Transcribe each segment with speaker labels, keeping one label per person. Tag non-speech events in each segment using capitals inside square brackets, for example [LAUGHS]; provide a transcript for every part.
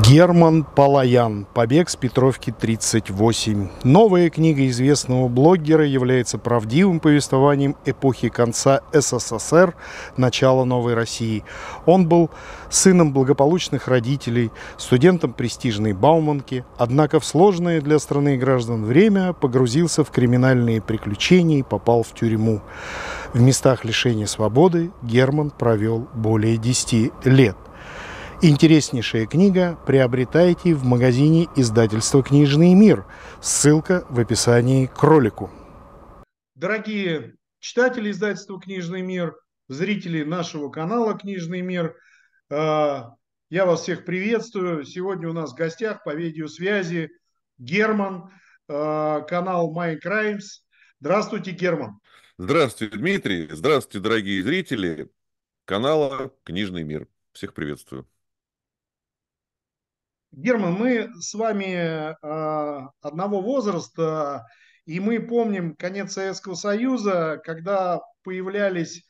Speaker 1: Герман Палаян. Побег с Петровки 38. Новая книга известного блогера является правдивым повествованием эпохи конца СССР, начала Новой России. Он был сыном благополучных родителей, студентом престижной Бауманки, однако в сложное для страны и граждан время погрузился в криминальные приключения и попал в тюрьму. В местах лишения свободы Герман провел более 10 лет – Интереснейшая книга приобретайте в магазине издательства «Книжный мир». Ссылка в описании к ролику. Дорогие читатели издательства «Книжный мир», зрители нашего канала «Книжный мир», э, я вас всех приветствую. Сегодня у нас в гостях по видеосвязи Герман, э, канал My Crimes. Здравствуйте, Герман.
Speaker 2: Здравствуйте, Дмитрий. Здравствуйте, дорогие зрители канала «Книжный мир». Всех приветствую.
Speaker 1: Герман, мы с вами э, одного возраста, и мы помним конец Советского Союза, когда появлялись,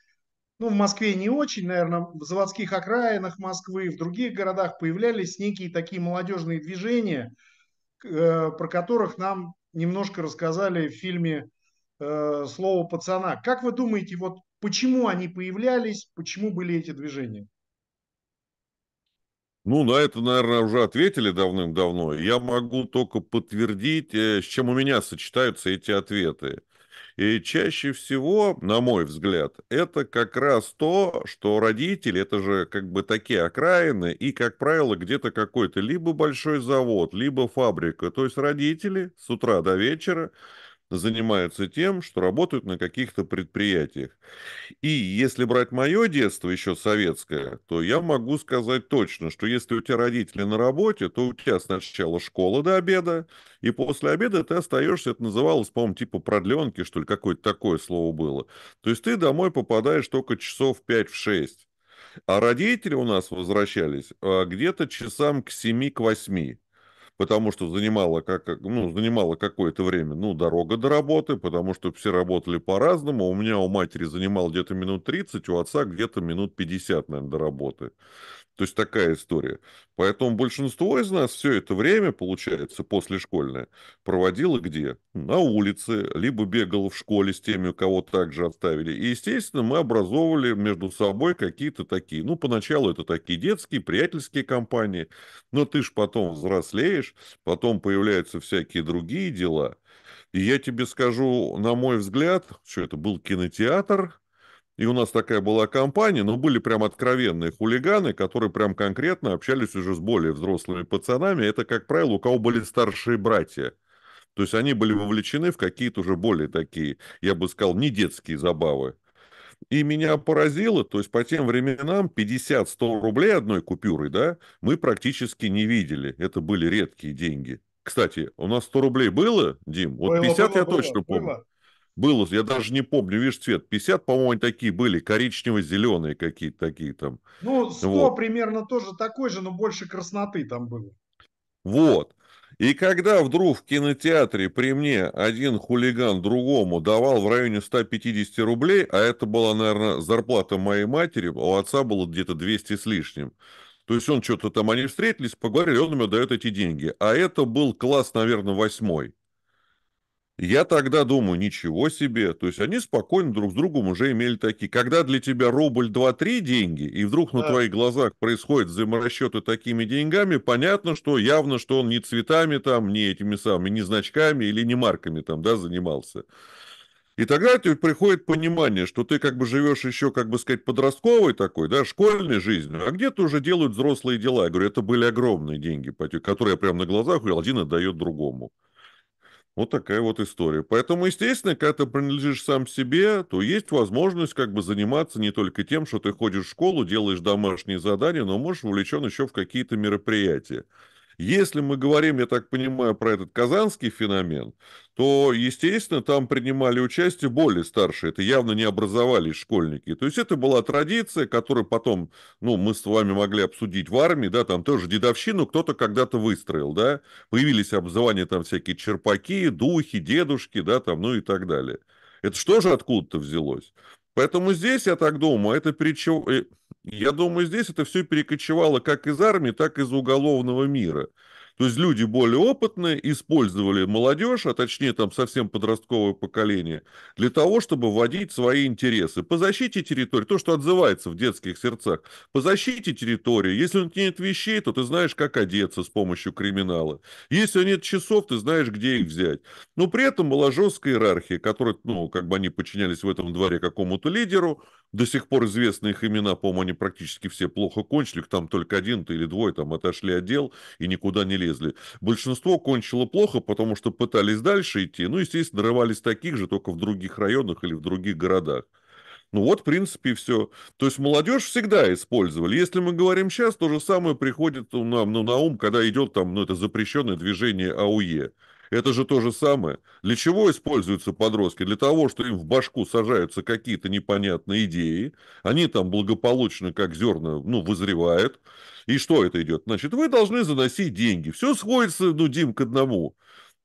Speaker 1: ну, в Москве не очень, наверное, в заводских окраинах Москвы, в других городах появлялись некие такие молодежные движения, э, про которых нам немножко рассказали в фильме э, «Слово пацана». Как вы думаете, вот почему они появлялись, почему были эти движения?
Speaker 2: Ну, на это, наверное, уже ответили давным-давно. Я могу только подтвердить, э, с чем у меня сочетаются эти ответы. И чаще всего, на мой взгляд, это как раз то, что родители, это же как бы такие окраины, и, как правило, где-то какой-то либо большой завод, либо фабрика. То есть родители с утра до вечера занимаются тем, что работают на каких-то предприятиях. И если брать мое детство, еще советское, то я могу сказать точно, что если у тебя родители на работе, то у тебя сначала школа до обеда, и после обеда ты остаешься, это называлось, по-моему, типа продленки, что ли, какое-то такое слово было. То есть ты домой попадаешь только часов 5-6. А родители у нас возвращались а, где-то часам к 7-8. К потому что занимало, как, э, ну, занимало какое-то время, ну, дорога до работы, потому что все работали по-разному. У меня у матери занимал где-то минут 30, у отца где-то минут 50, наверное, до работы. То есть такая история. Поэтому большинство из нас все это время, получается, послешкольное, проводило где? На улице, либо бегало в школе с теми, у кого также оставили. И, естественно, мы образовывали между собой какие-то такие, ну, поначалу это такие детские, приятельские компании, но ты ж потом взрослеешь, потом появляются всякие другие дела. И я тебе скажу, на мой взгляд, что это был кинотеатр, и у нас такая была компания, но были прям откровенные хулиганы, которые прям конкретно общались уже с более взрослыми пацанами. Это, как правило, у кого были старшие братья. То есть они были вовлечены в какие-то уже более такие, я бы сказал, не детские забавы. И меня поразило, то есть по тем временам 50-100 рублей одной купюрой, да, мы практически не видели. Это были редкие деньги. Кстати, у нас 100 рублей было, Дим? Вот было, 50 было, я было, точно было. помню. Было, я даже не помню, видишь, цвет. 50, по-моему, такие были, коричнево-зеленые какие-то такие там.
Speaker 1: Ну, 100 вот. примерно тоже такой же, но больше красноты там было.
Speaker 2: Вот. И когда вдруг в кинотеатре при мне один хулиган другому давал в районе 150 рублей, а это была, наверное, зарплата моей матери, а у отца было где-то 200 с лишним, то есть он что-то там, они встретились, поговорили, он ему дает эти деньги. А это был класс, наверное, восьмой. Я тогда думаю, ничего себе. То есть они спокойно друг с другом уже имели такие. Когда для тебя рубль 2-3 деньги, и вдруг на да. твоих глазах происходят взаиморасчеты такими деньгами, понятно, что явно, что он не цветами там, не этими самыми, не значками или не марками там, да, занимался. И тогда тебе приходит понимание, что ты как бы живешь еще, как бы сказать, подростковой такой, да, школьной жизнью, а где-то уже делают взрослые дела. Я говорю, это были огромные деньги, которые я прямо на глазах, и один отдает другому. Вот такая вот история. Поэтому, естественно, когда ты принадлежишь сам себе, то есть возможность как бы заниматься не только тем, что ты ходишь в школу, делаешь домашние задания, но можешь вовлечен еще в какие-то мероприятия. Если мы говорим, я так понимаю, про этот казанский феномен, то, естественно, там принимали участие более старшие. Это явно не образовались школьники. То есть это была традиция, которую потом, ну, мы с вами могли обсудить в армии, да, там тоже дедовщину кто-то когда-то выстроил, да. Появились обзывания там всякие черпаки, духи, дедушки, да, там, ну и так далее. Это что же откуда-то взялось? Поэтому здесь, я так думаю, это перечев... Э, я думаю, здесь это все перекочевало как из армии, так и из уголовного мира. То есть люди более опытные использовали молодежь, а точнее там совсем подростковое поколение, для того, чтобы вводить свои интересы. По защите территории, то, что отзывается в детских сердцах, по защите территории, если у них нет вещей, то ты знаешь, как одеться с помощью криминала. Если нет часов, ты знаешь, где их взять. Но при этом была жесткая иерархия, которой, ну, как бы они подчинялись в этом дворе какому-то лидеру, до сих пор известны их имена, по-моему, они практически все плохо кончили, там только один-то или двое там отошли от дел и никуда не лезли полезли. Большинство кончило плохо, потому что пытались дальше идти. Ну, естественно, рвались таких же, только в других районах или в других городах. Ну вот, в принципе, и все. То есть молодежь всегда использовали. Если мы говорим сейчас, то же самое приходит нам ну, на ум, когда идет там, ну, это запрещенное движение АУЕ. Это же то же самое. Для чего используются подростки? Для того, что им в башку сажаются какие-то непонятные идеи, они там благополучно, как зерна, ну, вызревают. И что это идет? Значит, вы должны заносить деньги. Все сходится, ну, Дим, к одному.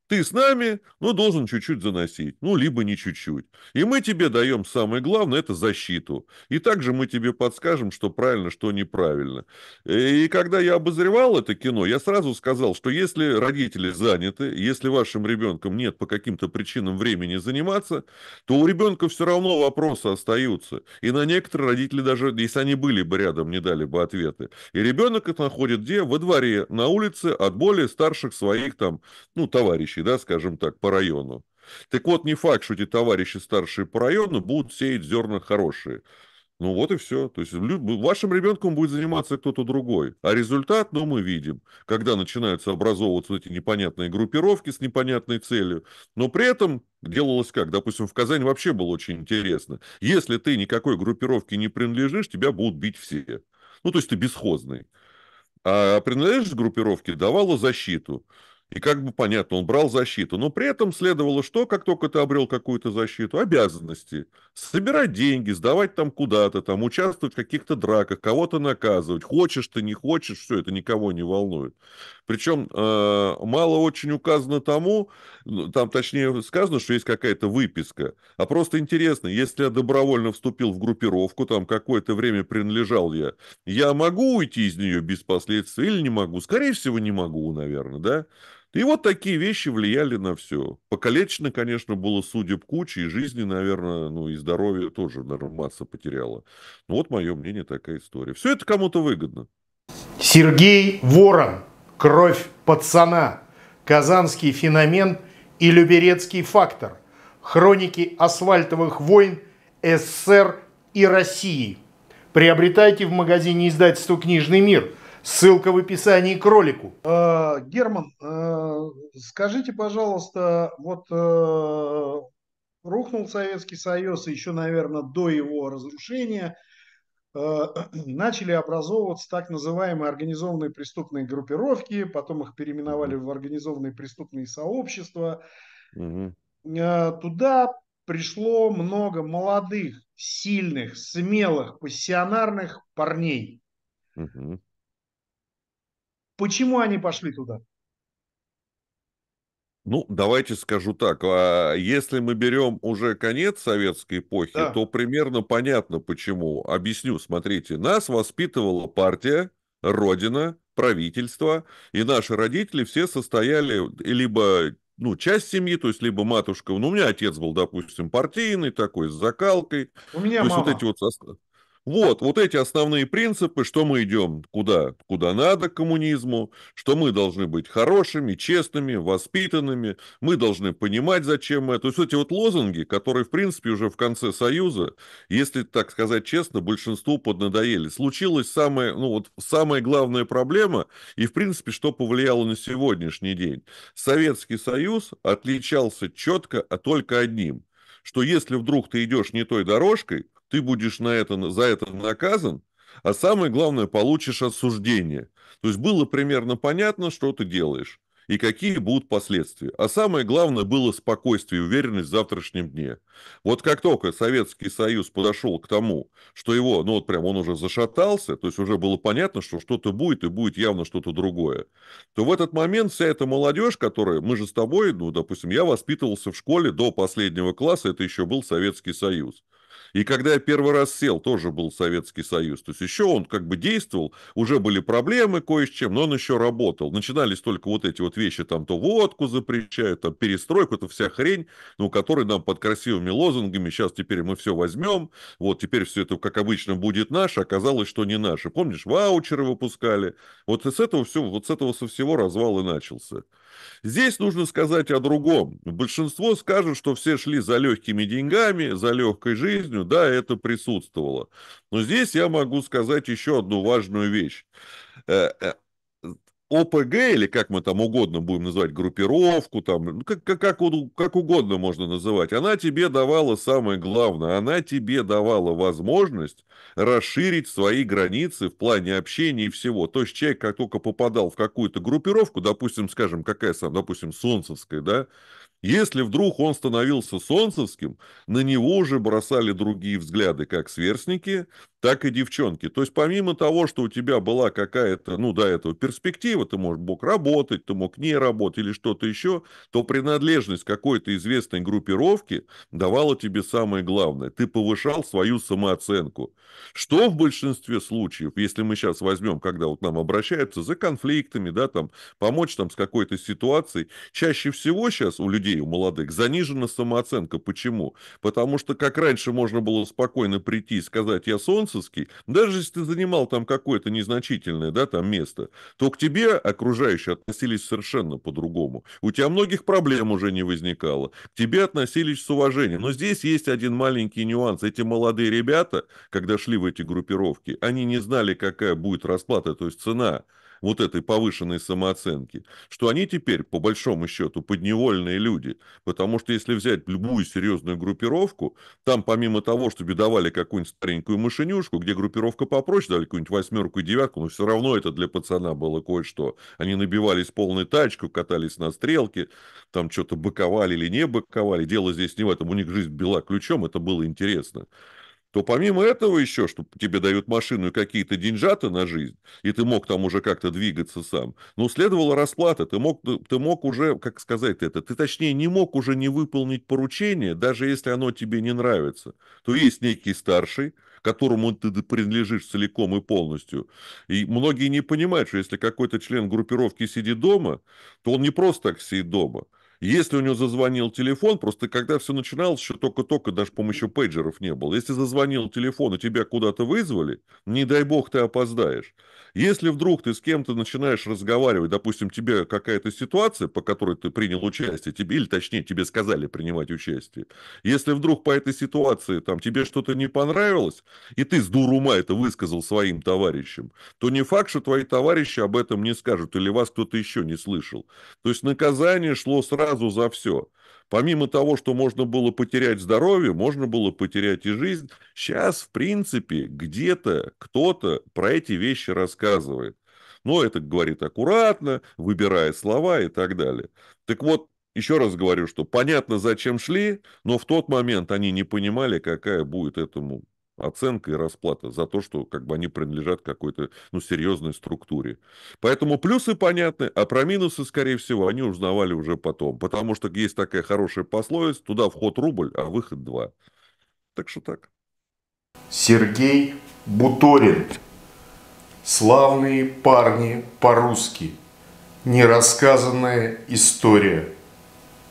Speaker 2: Ты с нами, но должен чуть-чуть заносить. Ну, либо не чуть-чуть. И мы тебе даем самое главное, это защиту. И также мы тебе подскажем, что правильно, что неправильно. Э, и когда я обозревал это кино, я сразу сказал, что если родители заняты, если вашим ребенком нет по каким-то причинам времени заниматься, то у ребенка все равно вопросы остаются. И на некоторые родители даже, если они были бы рядом, не дали бы ответы. И ребенок это находит где? Во дворе, на улице, от более старших своих там, ну, товарищей товарищей, да, скажем так, по району. Так вот, не факт, что эти товарищи старшие по району будут сеять зерна хорошие. Ну вот и все. То есть вашим ребенком будет заниматься кто-то другой. А результат, ну, мы видим, когда начинаются образовываться эти непонятные группировки с непонятной целью. Но при этом делалось как? Допустим, в Казани вообще было очень интересно. Если ты никакой группировке не принадлежишь, тебя будут бить все. Ну, то есть ты бесхозный. А принадлежность группировке давала защиту. И как бы понятно, он брал защиту, но при этом следовало что, как только ты обрел какую-то защиту, обязанности. Собирать деньги, сдавать там куда-то, там участвовать в каких-то драках, кого-то наказывать. Хочешь ты, не хочешь, все это никого не волнует. Причем э, мало очень указано тому, ну, там точнее сказано, что есть какая-то выписка. А просто интересно, если я добровольно вступил в группировку, там какое-то время принадлежал я, я могу уйти из нее без последствий или не могу? Скорее всего, не могу, наверное, да? И вот такие вещи влияли на все. Покалечено, конечно, было судеб куча, и жизни, наверное, ну и здоровье тоже, наверное, масса потеряла. Ну вот мое мнение, такая история. Все это кому-то выгодно.
Speaker 1: Сергей Ворон, кровь пацана, казанский феномен и люберецкий фактор, хроники асфальтовых войн СССР и России. Приобретайте в магазине издательства «Книжный мир» – Ссылка в описании к ролику. Э, Герман, э, скажите, пожалуйста, вот э, рухнул Советский Союз еще, наверное, до его разрушения э, [CLEARS THROAT] начали образовываться так называемые организованные преступные группировки, потом их переименовали в организованные преступные сообщества. mm Туда пришло много молодых, сильных, смелых, пассионарных парней. mm Почему они пошли туда?
Speaker 2: Ну, давайте скажу так. А, если мы берем уже конец советской эпохи, да. то примерно понятно почему. Объясню. Смотрите, нас воспитывала партия, родина, правительство, и наши родители все состояли либо ну, часть семьи, то есть либо матушка, ну, у меня отец был, допустим, партийный такой, с закалкой. У меня то мама. Есть вот эти вот вот, вот эти основные принципы, что мы идем куда, куда надо к коммунизму, что мы должны быть хорошими, честными, воспитанными, мы должны понимать, зачем мы. То есть эти вот лозунги, которые, в принципе, уже в конце Союза, если так сказать честно, большинству поднадоели. Случилась самая, ну вот, самая главная проблема и, в принципе, что повлияло на сегодняшний день. Советский Союз отличался четко а только одним, что если вдруг ты идешь не той дорожкой, ты будешь на это, за это наказан, а самое главное, получишь осуждение. То есть было примерно понятно, что ты делаешь и какие будут последствия. А самое главное было спокойствие и уверенность в завтрашнем дне. Вот как только Советский Союз подошел к тому, что его, ну вот прям он уже зашатался, то есть уже было понятно, что что-то будет, и будет явно что-то другое, то в этот момент вся эта молодежь, которая, мы же с тобой, ну, допустим, я воспитывался в школе до последнего класса, это еще был Советский Союз. И когда я первый раз сел, тоже был Советский Союз. То есть еще он как бы действовал, уже были проблемы кое с чем, но он еще работал. Начинались только вот эти вот вещи, там то водку запрещают, там перестройку, это вся хрень, ну, которой нам под красивыми лозунгами сейчас теперь мы все возьмем, вот теперь все это, как обычно, будет наше, оказалось, что не наше. Помнишь, ваучеры выпускали. Вот с этого все, вот с этого со всего развал и начался. Здесь нужно сказать о другом. Большинство скажет, что все шли за легкими деньгами, за легкой жизнью. Да, это присутствовало. Но здесь я могу сказать еще одну важную вещь. Э, э, ОПГ, или как мы там угодно будем называть, группировку, там, ну, как, как, как, угодно можно называть, она тебе давала самое главное, она тебе давала возможность расширить свои границы в плане общения и всего. То есть человек, как только попадал в какую-то группировку, допустим, скажем, какая сам, допустим, солнцевская, да, если вдруг он становился солнцевским, на него уже бросали другие взгляды, как сверстники, так и девчонки. То есть помимо того, что у тебя была какая-то, ну, до этого перспектива, ты, мог, бог, работать, ты мог не работать или что-то еще, то принадлежность какой-то известной группировки давала тебе самое главное. Ты повышал свою самооценку. Что в большинстве случаев, если мы сейчас возьмем, когда вот нам обращаются за конфликтами, да, там, помочь там с какой-то ситуацией, чаще всего сейчас у людей, у молодых, занижена самооценка. Почему? Потому что как раньше можно было спокойно прийти и сказать, я солнце, спонсорский, даже если ты занимал там какое-то незначительное да, там место, то к тебе окружающие относились совершенно по-другому. У тебя многих проблем уже не возникало. К тебе относились с уважением. Но здесь есть один маленький нюанс. Эти молодые ребята, когда шли в эти группировки, они не знали, какая будет расплата, то есть цена вот этой повышенной самооценки, что они теперь, по большому счету, подневольные люди. Потому что если взять любую серьезную группировку, там помимо того, что бедовали какую-нибудь старенькую машинюшку, где группировка попроще, дали какую-нибудь восьмерку и девятку, но все равно это для пацана было кое-что. Они набивались полной тачку, катались на стрелке, там что-то быковали или не быковали. Дело здесь не в этом. У них жизнь была ключом, это было интересно то помимо этого еще, что тебе дают машину и какие-то деньжата на жизнь, и ты мог там уже как-то двигаться сам, ну, следовала расплата, ты мог, ну, ты мог уже, как сказать это, ты точнее не мог уже не выполнить поручение, даже если оно тебе не нравится. То есть некий старший, которому ты принадлежишь целиком и полностью. И многие не понимают, что если какой-то член группировки сидит дома, то он не просто так сидит дома – если у него зазвонил телефон, просто когда все начиналось, еще только-только даже помощью пейджеров не было. Если зазвонил телефон и тебя куда-то вызвали, не дай бог ты опоздаешь. Если вдруг ты с кем-то начинаешь разговаривать, допустим, тебе какая-то ситуация, по которой ты принял участие, тебе, или точнее тебе сказали принимать участие, если вдруг по этой ситуации там тебе что-то не понравилось, и ты с дуру ума это высказал своим товарищам, то не факт, что твои товарищи об этом не скажут, или вас кто-то еще не слышал. То есть наказание шло сразу сразу за все. Помимо того, что можно было потерять здоровье, можно было потерять и жизнь. Сейчас, в принципе, где-то кто-то про эти вещи рассказывает. Но это говорит аккуратно, выбирая слова и так далее. Так вот, еще раз говорю, что понятно, зачем шли, но в тот момент они не понимали, какая будет этому оценка и расплата за то, что как бы они принадлежат какой-то ну, серьезной структуре. Поэтому плюсы понятны, а про минусы, скорее всего, они узнавали уже потом, потому что есть такая хорошая пословица, туда вход рубль, а выход два. Так что так. Сергей Буторин. Славные парни по-русски.
Speaker 1: Нерассказанная история.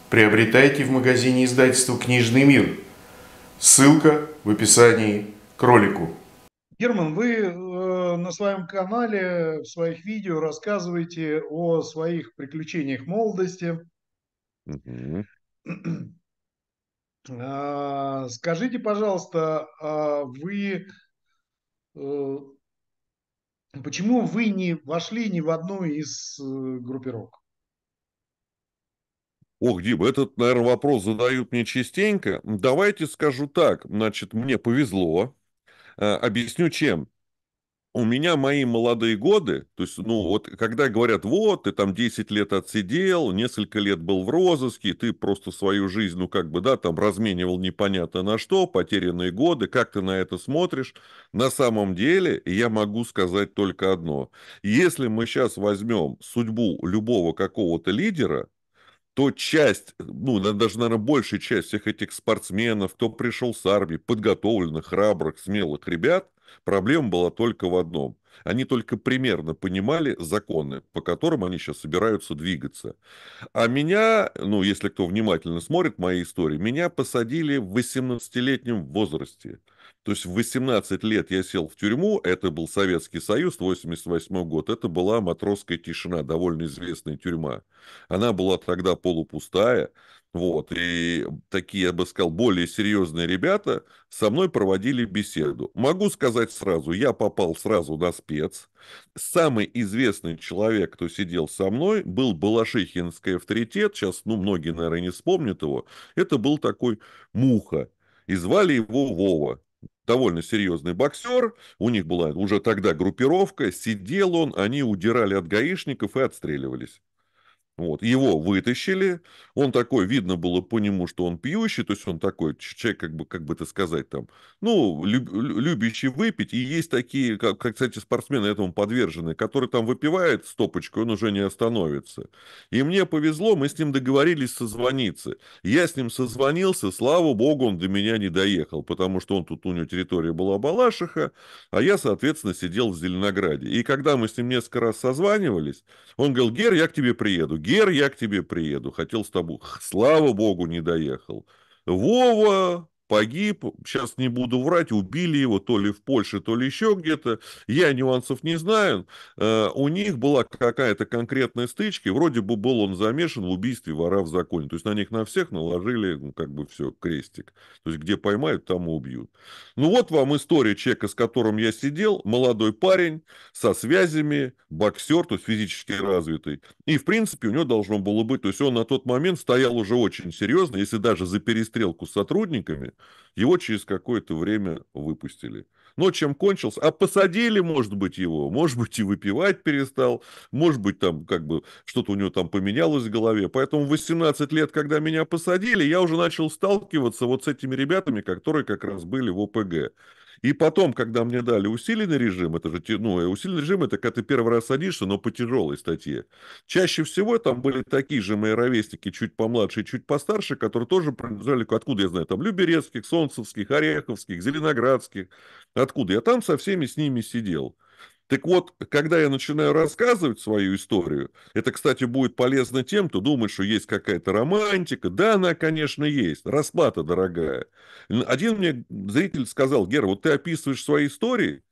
Speaker 1: Приобретайте в магазине издательства «Книжный мир». Ссылка в описании кролику. Герман, вы э, на своем канале, в своих видео рассказываете о своих приключениях молодости. Угу. [CLEARS THROAT] Скажите, пожалуйста, а вы э, почему вы не вошли ни в одну из э, группировок?
Speaker 2: Ох, Дим, этот, наверное, вопрос задают мне частенько. Давайте скажу так. Значит, мне повезло. Э, объясню чем. У меня мои молодые годы, то есть, ну, вот когда говорят, вот, ты там 10 лет отсидел, несколько лет был в розыске, ты просто свою жизнь, ну, как бы, да, там разменивал непонятно на что, потерянные годы, как ты на это смотришь? На самом деле я могу сказать только одно. Если мы сейчас возьмем судьбу любого какого-то лидера, то часть, ну, даже, наверное, большая часть всех этих спортсменов, кто пришел с армии, подготовленных, храбрых, смелых ребят, проблема была только в одном. Они только примерно понимали законы, по которым они сейчас собираются двигаться. А меня, ну, если кто внимательно смотрит мои истории, меня посадили в 18-летнем возрасте. То есть в 18 лет я сел в тюрьму, это был Советский Союз, 88 год, это была матросская тишина, довольно известная тюрьма. Она была тогда полупустая, вот, и такие, я бы сказал, более серьезные ребята со мной проводили беседу. Могу сказать сразу, я попал сразу на спец. Самый известный человек, кто сидел со мной, был Балашихинский авторитет. Сейчас, ну, многие, наверное, не вспомнят его. Это был такой Муха. И звали его Вова довольно серьезный боксер, у них была уже тогда группировка, сидел он, они удирали от гаишников и отстреливались. Вот, его вытащили, он такой, видно было по нему, что он пьющий, то есть он такой человек, как бы, как бы это сказать, там, ну, люб, любящий выпить, и есть такие, как, кстати, спортсмены этому подвержены, который там выпивает стопочку, он уже не остановится. И мне повезло, мы с ним договорились созвониться. Я с ним созвонился, слава богу, он до меня не доехал, потому что он тут, у него территория была Балашиха, а я, соответственно, сидел в Зеленограде. И когда мы с ним несколько раз созванивались, он говорил, Гер, я к тебе приеду, Гер, я к тебе приеду, хотел с тобой. Слава богу, не доехал. Вова, погиб, сейчас не буду врать, убили его то ли в Польше, то ли еще где-то, я нюансов не знаю, э, у них была какая-то конкретная стычка, вроде бы был он замешан в убийстве вора в законе, то есть на них на всех наложили ну, как бы все, крестик, то есть где поймают, там и убьют. Ну вот вам история человека, с которым я сидел, молодой парень, со связями, боксер, то есть физически развитый, и в принципе у него должно было быть, то есть он на тот момент стоял уже очень серьезно, если даже за перестрелку с сотрудниками, его через какое-то время выпустили. Но чем кончился? А посадили, может быть, его, может быть, и выпивать перестал, может быть, там как бы что-то у него там поменялось в голове. Поэтому в 18 лет, когда меня посадили, я уже начал сталкиваться вот с этими ребятами, которые как раз были в ОПГ. И потом, когда мне дали усиленный режим, это же, ну, э, усиленный режим, это когда ты первый раз садишься, но по тяжелой статье. Чаще всего там были такие же мои ровесники, чуть помладше и чуть постарше, которые тоже принадлежали, откуда я знаю, там, Люберецких, Солнцевских, Ореховских, Зеленоградских, откуда я там со всеми с ними сидел. Так вот, когда я начинаю рассказывать свою историю, это, кстати, будет полезно тем, кто думает, что есть какая-то романтика. Да, она, конечно, есть. Расплата дорогая. Один мне зритель сказал, Гера, вот ты описываешь свои истории,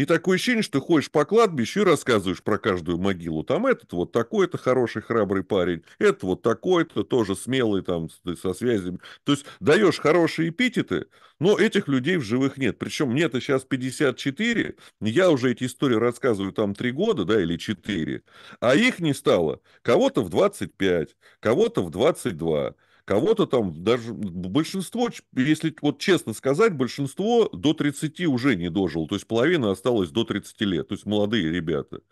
Speaker 2: и такое ощущение, что ходишь по кладбищу и рассказываешь про каждую могилу. Там этот вот такой-то хороший, храбрый парень, этот вот такой-то тоже смелый там со связями. То есть даешь хорошие эпитеты, но этих людей в живых нет. Причем мне-то сейчас 54, я уже эти истории рассказываю там 3 года, да, или 4, а их не стало. Кого-то в 25, кого-то в 22. Кого-то там даже большинство, если вот честно сказать, большинство до 30 уже не дожил, То есть половина осталась до 30 лет. То есть молодые ребята.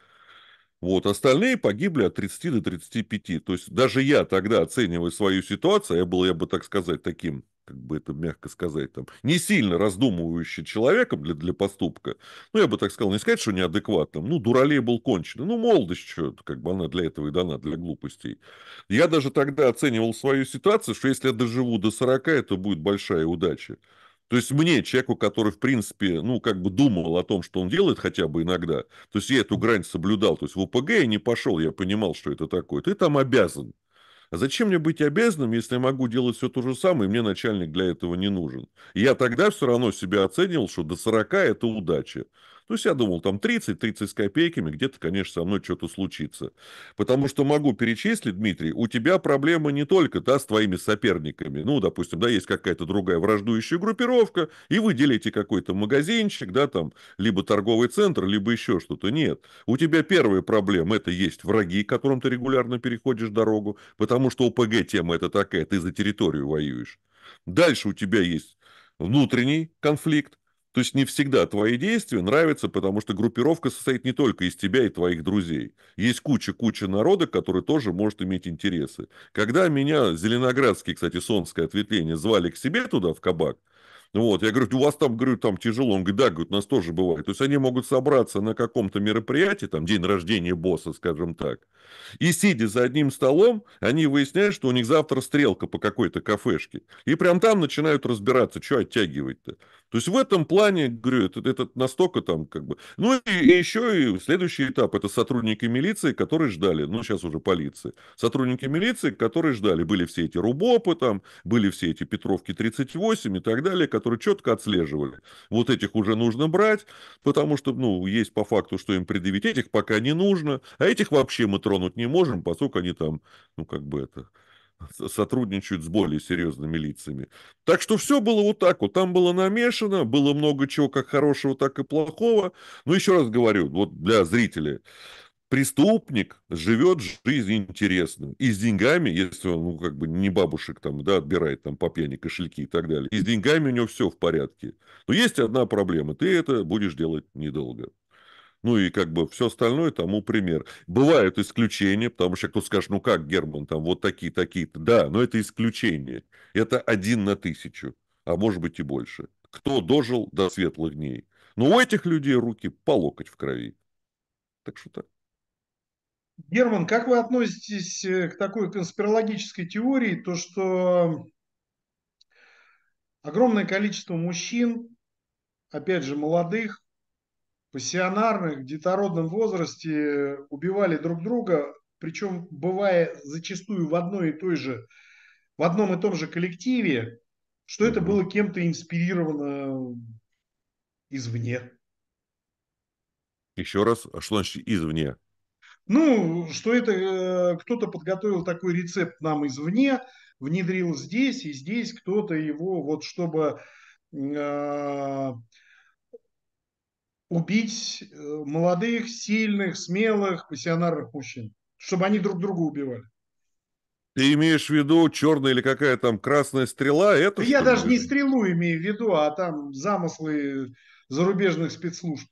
Speaker 2: Вот, остальные погибли от 30 до 35. То есть даже я тогда, оценивая свою ситуацию, я был, я бы так сказать, таким как бы это мягко сказать, там, не сильно раздумывающий человеком для, для поступка, ну, я бы так сказал, не сказать, что неадекватным, ну, дуралей был кончен, ну, молодость что как бы она для этого и дана, для глупостей. Я даже тогда оценивал свою ситуацию, что если я доживу до 40, это будет большая удача. То есть мне, человеку, который, в принципе, ну, как бы думал о том, что он делает хотя бы иногда, то есть я эту грань соблюдал, то есть в УПГ я не пошел, я понимал, что это такое, ты там обязан. Зачем мне быть обязанным, если я могу делать все то же самое, и мне начальник для этого не нужен? Я тогда все равно себя оценивал, что до 40 – это удача. То ну, есть я думал, там 30, 30 с копейками, где-то, конечно, со мной что-то случится. Потому что могу перечислить, Дмитрий, у тебя проблемы не только да, с твоими соперниками. Ну, допустим, да, есть какая-то другая враждующая группировка, и вы делите какой-то магазинчик, да, там, либо торговый центр, либо еще что-то. Нет. У тебя первая проблема – это есть враги, которым ты регулярно переходишь дорогу, потому что ОПГ-тема – это такая, ты за территорию воюешь. Дальше у тебя есть внутренний конфликт, то есть не всегда твои действия нравятся, потому что группировка состоит не только из тебя и твоих друзей. Есть куча-куча народа, который тоже может иметь интересы. Когда меня Зеленоградский, кстати, Солнское ответвление звали к себе туда, в кабак, вот, я говорю, у вас там, говорю, там тяжело. Он говорит, да, говорит, у нас тоже бывает. То есть они могут собраться на каком-то мероприятии, там, день рождения босса, скажем так, и сидя за одним столом, они выясняют, что у них завтра стрелка по какой-то кафешке. И прям там начинают разбираться, что оттягивать-то. То есть в этом плане, говорю, это, это настолько там как бы... Ну и, и еще и следующий этап – это сотрудники милиции, которые ждали, ну сейчас уже полиции, сотрудники милиции, которые ждали, были все эти рубопы там, были все эти Петровки 38 и так далее, которые четко отслеживали. Вот этих уже нужно брать, потому что, ну, есть по факту, что им предъявить, этих пока не нужно, а этих вообще мы тронуть не можем, поскольку они там, ну, как бы это сотрудничают с более серьезными лицами. Так что все было вот так вот. Там было намешано, было много чего как хорошего, так и плохого. Но еще раз говорю, вот для зрителей, преступник живет жизнь интересную. И с деньгами, если он, ну, как бы не бабушек там, да, отбирает там по пьяни кошельки и так далее. И с деньгами у него все в порядке. Но есть одна проблема. Ты это будешь делать недолго. Ну и как бы все остальное тому пример. Бывают исключения, потому что кто скажет, ну как, Герман, там вот такие, такие-то. Да, но это исключение. Это один на тысячу, а может быть и больше. Кто дожил до светлых дней. Но ну, у этих людей руки по локоть в крови. Так что так.
Speaker 1: Герман, как вы относитесь э, к такой конспирологической теории, то что огромное количество мужчин, опять же, молодых, пассионарных, в детородном возрасте убивали друг друга, причем бывая зачастую в одной и той же, в одном и том же коллективе, что это было кем-то инспирировано извне.
Speaker 2: Еще раз, а что значит извне?
Speaker 1: Ну, что это э, кто-то подготовил такой рецепт нам извне, внедрил здесь, и здесь кто-то его, вот чтобы э, убить э, молодых, сильных, смелых, пассионарных мужчин, чтобы они друг друга убивали.
Speaker 2: Ты имеешь в виду черная или какая там красная стрела? Это я даже не
Speaker 1: стрелу имею в виду, а там замыслы зарубежных спецслужб.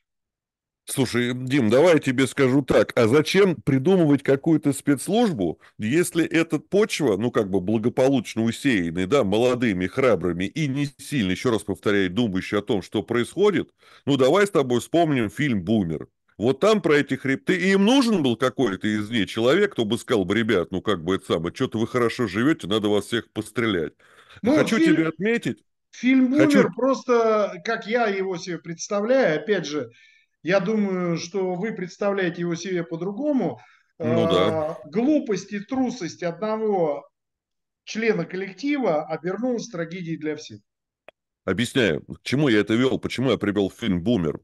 Speaker 2: Слушай, Дим, давай я тебе скажу так. А зачем придумывать какую-то спецслужбу, если этот почва, ну, как бы благополучно усеянная, да, молодыми, храбрыми и не сильно, еще раз повторяю, думающий о том, что происходит, ну, давай с тобой вспомним фильм «Бумер». Вот там про эти хребты, и им нужен был какой-то из них человек, кто бы сказал, ребят, ну, как бы это самое, что-то вы хорошо живете, надо вас всех пострелять.
Speaker 1: Ну, Хочу фильм... тебе отметить... Фильм «Бумер» Хочу... просто, как я его себе представляю, опять же, я думаю, что вы представляете его себе по-другому. Ну, э, да. Глупость и трусость одного члена коллектива обернулась трагедией для всех.
Speaker 2: Объясняю, к чему я это вел, почему я привел фильм «Бумер».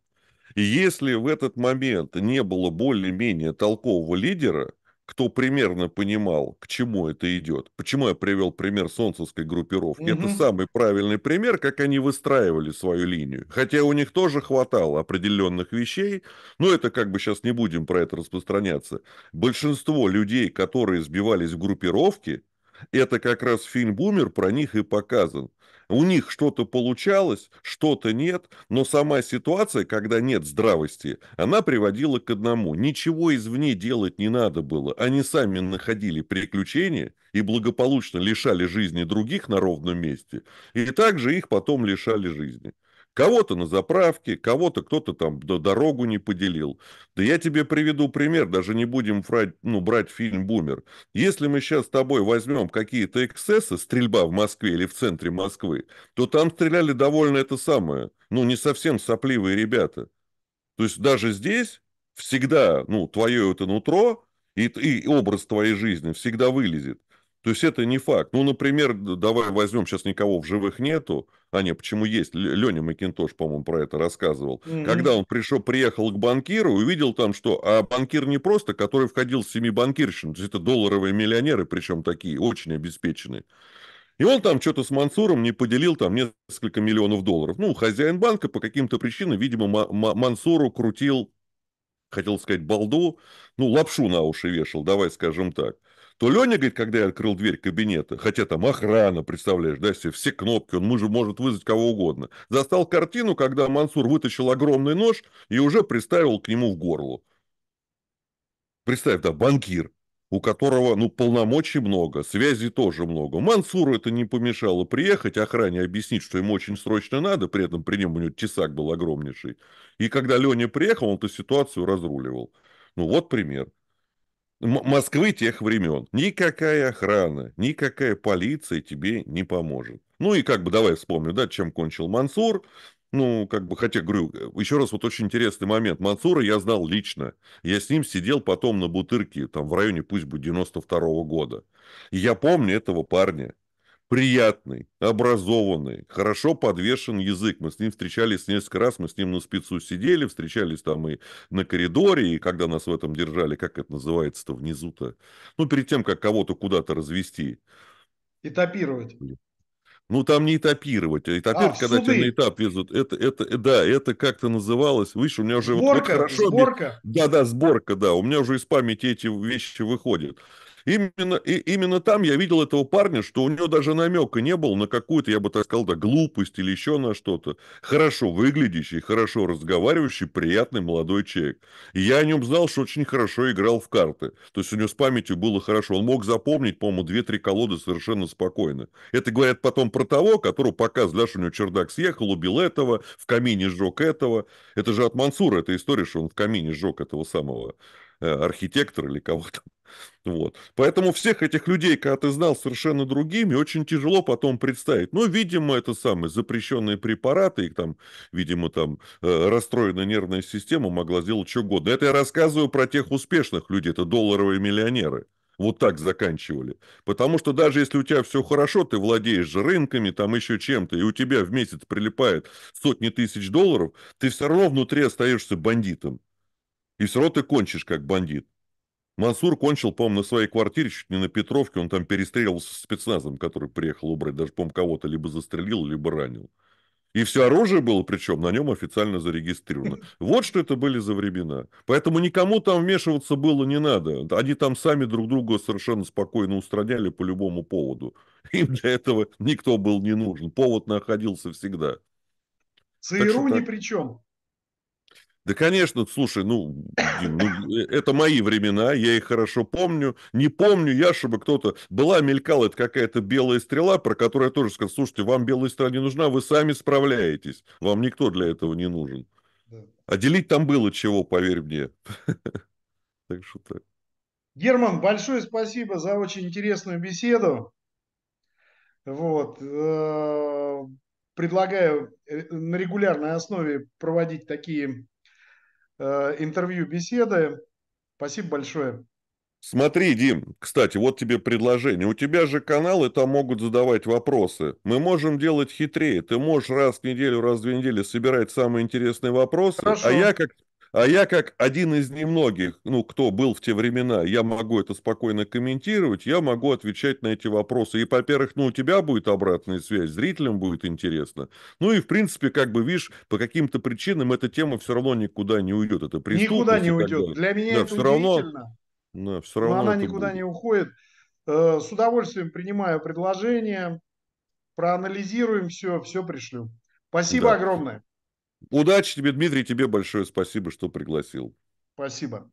Speaker 2: И если в этот момент не было более-менее толкового лидера, кто примерно понимал, к чему это идет. Почему я привел пример солнцевской группировки? Угу. Это самый правильный пример, как они выстраивали свою линию. Хотя у них тоже хватало определенных вещей, но это как бы сейчас не будем про это распространяться. Большинство людей, которые сбивались в группировки, это как раз фильм «Бумер» про них и показан. У них что-то получалось, что-то нет, но сама ситуация, когда нет здравости, она приводила к одному. Ничего извне делать не надо было. Они сами находили приключения и благополучно лишали жизни других на ровном месте, и также их потом лишали жизни. Кого-то на заправке, кого-то кто-то там до дорогу не поделил. Да я тебе приведу пример, даже не будем фрать, ну, брать фильм «Бумер». Если мы сейчас с тобой возьмем какие-то эксцессы, стрельба в Москве или в центре Москвы, то там стреляли довольно это самое, ну, не совсем сопливые ребята. То есть даже здесь всегда, ну, твое это нутро и, и образ твоей жизни всегда вылезет. То есть это не факт. Ну, например, давай возьмем, сейчас никого в живых нету. А не, почему есть? Леня Макинтош, по-моему, про это рассказывал. Mm-hmm. Когда он пришел, приехал к банкиру, увидел там, что а банкир не просто, который входил в семи банкирщин. То есть это долларовые миллионеры, причем такие, очень обеспеченные. И он там что-то с Мансуром не поделил там несколько миллионов долларов. Ну, хозяин банка по каким-то причинам, видимо, Мансуру крутил, хотел сказать, балду, ну, лапшу на уши вешал, давай скажем так то Леня говорит, когда я открыл дверь кабинета, хотя там охрана, представляешь, да, все, все кнопки, он может, может вызвать кого угодно, застал картину, когда Мансур вытащил огромный нож и уже приставил к нему в горло. Представь, да, банкир, у которого, ну, полномочий много, связей тоже много. Мансуру это не помешало приехать, охране объяснить, что ему очень срочно надо, при этом при нем у него тесак был огромнейший. И когда Леня приехал, он эту ситуацию разруливал. Ну, вот пример. Москвы тех времен. Никакая охрана, никакая полиция тебе не поможет. Ну и как бы давай вспомню, да, чем кончил Мансур. Ну, как бы, хотя, говорю, еще раз, вот очень интересный момент. Мансура я знал лично. Я с ним сидел потом на Бутырке, там, в районе, пусть бы, 92 -го года. И я помню этого парня приятный, образованный, хорошо подвешен язык. Мы с ним встречались несколько раз, мы с ним на спицу сидели, встречались там и на коридоре, и когда нас в этом держали, как это называется-то внизу-то, ну, перед тем, как кого-то куда-то развести.
Speaker 1: Этапировать.
Speaker 2: Ну, там не этапировать. Этапировать, а, а когда суды. тебя на этап везут, это, это, э, да, это как-то называлось. Видишь, у меня уже... Сборка, вот, вот хорошо, сборка. Да-да, сборка, да. У меня уже из памяти эти вещи выходят. Именно, и, именно там я видел этого парня, что у него даже намека не было на какую-то, я бы так сказал, да, глупость или еще на что-то. Хорошо выглядящий, хорошо разговаривающий, приятный молодой человек. И я о нем знал, что очень хорошо играл в карты. То есть у него с памятью было хорошо. Он мог запомнить, по-моему, две-три колоды совершенно спокойно. Это говорят потом про того, которого показывали, что у него чердак съехал, убил этого, в камине сжег этого. Это же от Мансура эта история, что он в камине сжег этого самого Э, архитектор или кого-то. Вот. Поэтому всех этих людей, когда ты знал совершенно другими, очень тяжело потом представить. Ну, видимо, это самые запрещенные препараты, их там, видимо, там э, расстроена нервная система могла сделать что угодно. Это я рассказываю про тех успешных людей, это долларовые миллионеры. Вот так заканчивали. Потому что даже если у тебя все хорошо, ты владеешь же рынками, там еще чем-то, и у тебя в месяц прилипает сотни тысяч долларов, ты все равно внутри остаешься бандитом. И все равно ты кончишь, как бандит. Мансур кончил, по-моему, на своей квартире, чуть не на Петровке, он там перестреливался с спецназом, который приехал убрать, даже, по-моему, кого-то либо застрелил, либо ранил. И все оружие было, причем на нем официально зарегистрировано. Вот что это были за времена. Поэтому никому там вмешиваться было не надо. Они там сами друг друга совершенно спокойно устраняли по любому поводу. Им для этого никто был не нужен. Повод находился всегда. ЦРУ так, ни при чем. Да, конечно, слушай, ну, Дим, ну, э, это мои времена, я их хорошо помню. Не помню я, чтобы кто-то... Была, мелькала это какая-то белая стрела, про которую я тоже сказал, слушайте, вам белая стрела не нужна, вы сами справляетесь. Вам никто для этого не нужен. Да. А делить там было чего, поверь мне. [LAUGHS] Так что так.
Speaker 1: Герман, большое спасибо за очень интересную беседу. Вот. Э, предлагаю э, на регулярной основе проводить такие Э, интервью, беседы. Спасибо большое.
Speaker 2: Смотри, Дим, кстати, вот тебе предложение. У тебя же каналы там могут задавать вопросы. Мы можем делать хитрее. Ты можешь раз в неделю, раз в две недели собирать самые интересные вопросы. А Хорошо. А я как а я как один из немногих, ну, кто был в те времена, я могу это спокойно комментировать, я могу отвечать на эти вопросы. И, во-первых, ну, у тебя будет обратная связь, зрителям будет интересно. Ну и, в принципе, как бы, видишь, по каким-то причинам эта тема все равно никуда не уйдет. Это Никуда не уйдет. Для меня да, это все равно, да, все равно Но она никуда
Speaker 1: будет. не уходит. Э, с удовольствием принимаю предложение, проанализируем все, все пришлю. Спасибо да. огромное.
Speaker 2: Удачи тебе, Дмитрий, тебе большое спасибо, что пригласил.
Speaker 1: Спасибо.